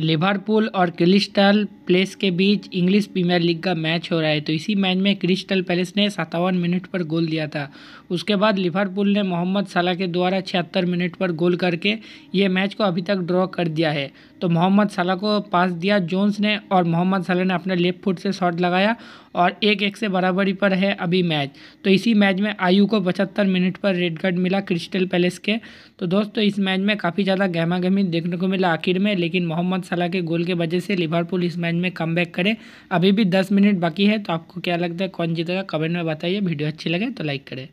Liverpool और Crystal Palace के बीच इंग्लिश प्रीमियर लीग का मैच हो रहा है तो इसी मैच में क्रिस्टल पैलेस ने सत्तावन मिनट पर गोल दिया था उसके बाद लिवरपूल ने मोहम्मद सलाह के द्वारा छिहत्तर मिनट पर गोल करके ये मैच को अभी तक ड्रॉ कर दिया है तो मोहम्मद सलाह को पास दिया जोन्स ने और मोहम्मद सलाह ने अपने लेफ्ट फुट से शॉट लगाया और एक एक से बराबरी पर है अभी मैच तो इसी मैच में आयु को पचहत्तर मिनट पर रेड कार्ड मिला क्रिस्टल पैलेस के तो दोस्तों इस मैच में काफ़ी ज़्यादा गहमा गहमी देखने को मिला आखिर में लेकिन मोहम्मद सलाह के गोल के वजह से लिवरपूल इस मैच लाइन में कम करें अभी भी दस मिनट बाकी है तो आपको क्या लगता है कौन जीतेगा कमेंट में बताइए वीडियो अच्छी लगे तो लाइक करें